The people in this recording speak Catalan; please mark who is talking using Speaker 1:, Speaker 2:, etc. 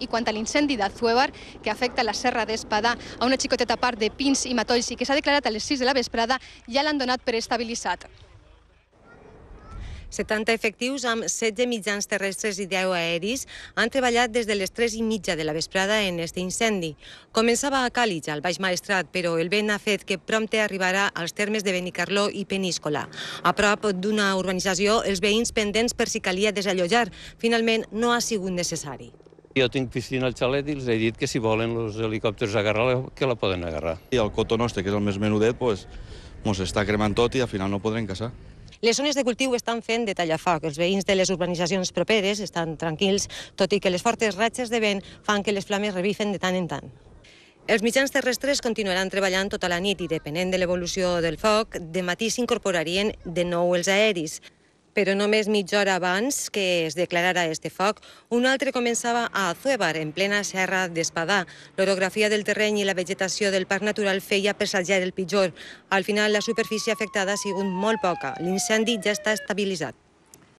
Speaker 1: i quant a l'incendi Zuevar, que afecta la Serra d'Espadà a una xicoteta part de pins i matolls i que s'ha declarat a les 6 de la vesprada, ja l'han donat per estabilitzat.
Speaker 2: 70 efectius amb 16 mitjans terrestres i 10 aeris han treballat des de les 3 i mitja de la vesprada en este incendi. Començava a Càlig, al Baix Maestrat, però el vent ha fet que prompte arribarà als termes de Benicarló i Peníscola. A prop d'una urbanització, els veïns pendents per si calia desallotjar. Finalment, no ha sigut necessari.
Speaker 3: Jo tinc piscina al xalet i els he dit que si volen els helicòpters agarrar que la poden agarrar. I el coto nostre, que és el més menudet, pues, mos està cremant tot i al final no podrem caçar.
Speaker 2: Les zones de cultiu estan fent de tallafoc. Els veïns de les urbanitzacions properes estan tranquils, tot i que les fortes ratxes de vent fan que les flames revifen de tant en tant. Els mitjans terrestres continuaran treballant tota la nit i, depenent de l'evolució del foc, de matí s'incorporarien de nou els aeris però només mitja hora abans que es declarara este foc. Un altre començava a Azuébar, en plena serra d'Espadà. L'orografia del terreny i la vegetació del parc natural feia presagiar el pitjor. Al final, la superfície afectada ha sigut molt poca. L'incendi ja està estabilitzat.